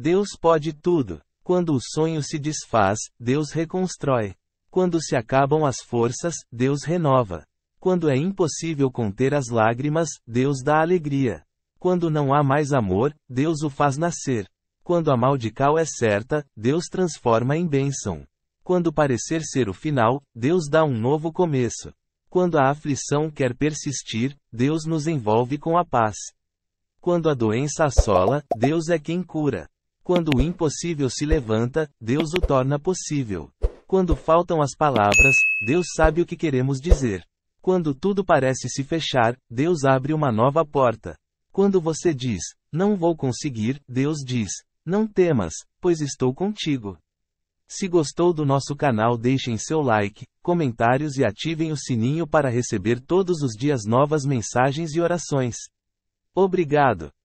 Deus pode tudo. Quando o sonho se desfaz, Deus reconstrói. Quando se acabam as forças, Deus renova. Quando é impossível conter as lágrimas, Deus dá alegria. Quando não há mais amor, Deus o faz nascer. Quando a maldical é certa, Deus transforma em bênção. Quando parecer ser o final, Deus dá um novo começo. Quando a aflição quer persistir, Deus nos envolve com a paz. Quando a doença assola, Deus é quem cura. Quando o impossível se levanta, Deus o torna possível. Quando faltam as palavras, Deus sabe o que queremos dizer. Quando tudo parece se fechar, Deus abre uma nova porta. Quando você diz, não vou conseguir, Deus diz, não temas, pois estou contigo. Se gostou do nosso canal, deixem seu like, comentários e ativem o sininho para receber todos os dias novas mensagens e orações. Obrigado!